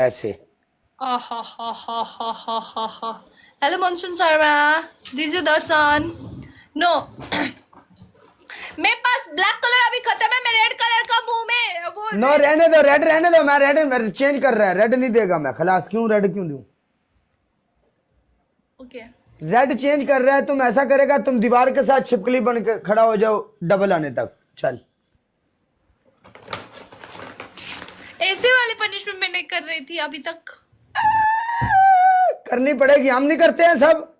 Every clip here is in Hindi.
ऐसे हेलो मनसुन शर्मा दीजू दर्शन नो मेरे पास ब्लैक कलर अभी खत्म है मैं रेड कलर का मुंह में नो रहने दो रेड रहने दो मैं रेड मैं चेंज कर रहा है रेड नहीं देगा मैं खलास क्यों रेड क्यों दूं ओके रेड चेंज कर रहा है तुम ऐसा करेगा तुम दीवार के साथ छिपकली बन के खड़ा हो जाओ डबल आने तक चल ऐसे वाले पनिशमेंट मैंने कर रही थी अभी तक करनी पड़ेगी हम नहीं करते हैं सब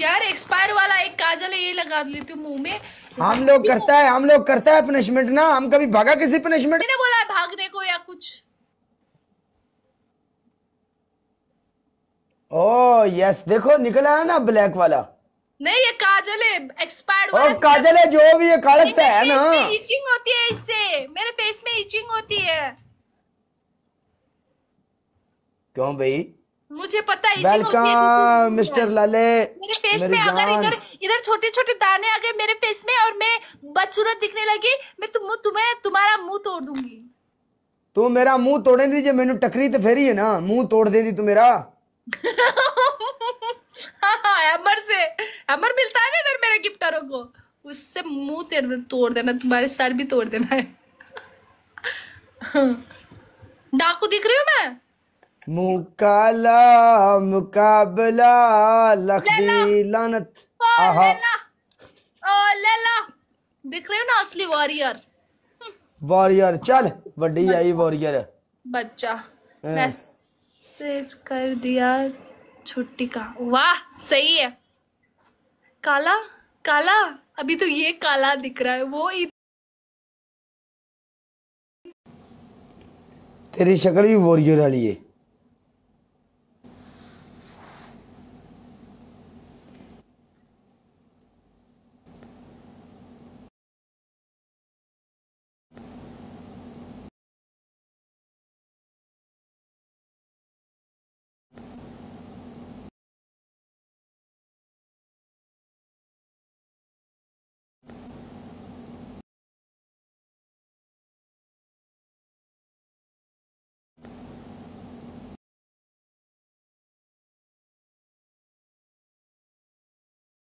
यार एक्सपायर वाला एक काजल ये लगा लेती हूँ मुंह में हम लोग करता है हम लोग करता है पनिशमेंट ना हम कभी भागा किसी पनिशमेंट मैंने बोला है भागने को या कुछ ओ oh, यस देखो निकला है ना ब्लैक वाला नहीं ये काजल है एक्सपायर और काजल है जो भी ये कड़कता है ना इचिंग होती है इससे मेरे फेस में इचिंग होती है क्यों भाई मुझे पता है वेलकम मिस्टर लाले मेरे फेस में अगर इधर इधर छोटे छोटे दाने आ गए मेरे फेस में और मैं बदसूरत दिखने लगी मैं तुम तुम्हें तुम्हारा मुंह तोड़ दूंगी तू मेरा मुंह तोड़े नहीं जे मेनू टकरी तो फेरी है ना मुंह तोड़ दे दी तू मेरा अमर हाँ, हाँ, से अमर मिलता है ना इधर मेरे को उससे मुंह तेर दे, तोड़ देना तुम्हारे सर भी तोड़ देना है डाकू दिख रही हूँ मैं मुकाला मुकाबला लखदी लानत ओ लला दिख रहे हो ना असली वॉरियर वॉरियर चल बड़ी आई वॉरियर बच्चा हाँ। मैसेज कर दिया छुट्टी का वाह सही है काला काला अभी तो ये काला दिख रहा है वो तेरी शक्ल भी वॉरियर वाली है